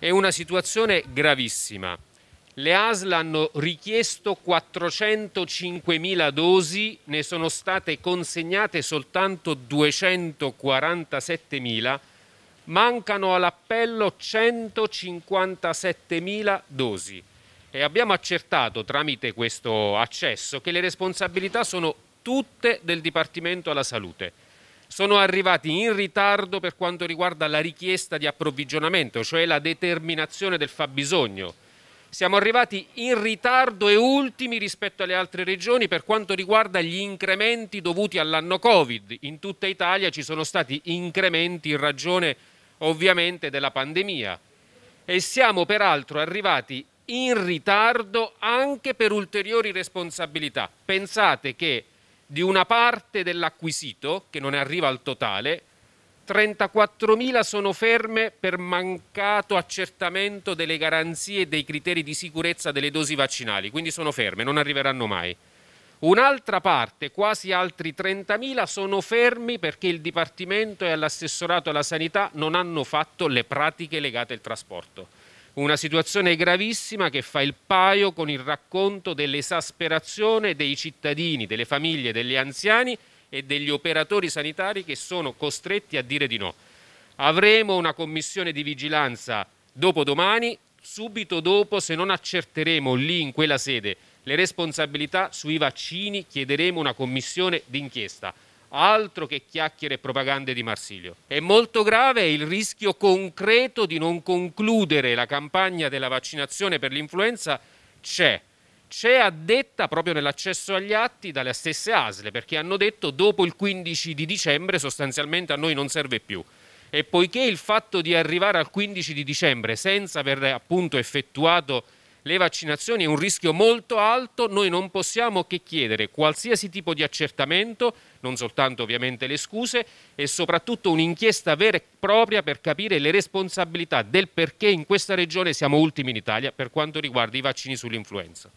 È una situazione gravissima. Le ASL hanno richiesto 405.000 dosi, ne sono state consegnate soltanto 247.000, mancano all'appello 157.000 dosi e abbiamo accertato tramite questo accesso che le responsabilità sono tutte del Dipartimento alla Salute sono arrivati in ritardo per quanto riguarda la richiesta di approvvigionamento, cioè la determinazione del fabbisogno. Siamo arrivati in ritardo e ultimi rispetto alle altre regioni per quanto riguarda gli incrementi dovuti all'anno Covid. In tutta Italia ci sono stati incrementi in ragione ovviamente della pandemia e siamo peraltro arrivati in ritardo anche per ulteriori responsabilità. Pensate che di una parte dell'acquisito, che non arriva al totale, 34.000 sono ferme per mancato accertamento delle garanzie e dei criteri di sicurezza delle dosi vaccinali, quindi sono ferme, non arriveranno mai. Un'altra parte, quasi altri 30.000, sono fermi perché il Dipartimento e l'assessorato alla sanità non hanno fatto le pratiche legate al trasporto. Una situazione gravissima che fa il paio con il racconto dell'esasperazione dei cittadini, delle famiglie, degli anziani e degli operatori sanitari che sono costretti a dire di no. Avremo una commissione di vigilanza dopodomani, subito dopo se non accerteremo lì in quella sede le responsabilità sui vaccini chiederemo una commissione d'inchiesta altro che chiacchiere e propagande di Marsilio. È molto grave il rischio concreto di non concludere la campagna della vaccinazione per l'influenza c'è. C'è addetta proprio nell'accesso agli atti dalle stesse ASLE, perché hanno detto dopo il 15 di dicembre sostanzialmente a noi non serve più. E poiché il fatto di arrivare al 15 di dicembre senza aver appunto effettuato le vaccinazioni è un rischio molto alto, noi non possiamo che chiedere qualsiasi tipo di accertamento, non soltanto ovviamente le scuse, e soprattutto un'inchiesta vera e propria per capire le responsabilità del perché in questa regione siamo ultimi in Italia per quanto riguarda i vaccini sull'influenza.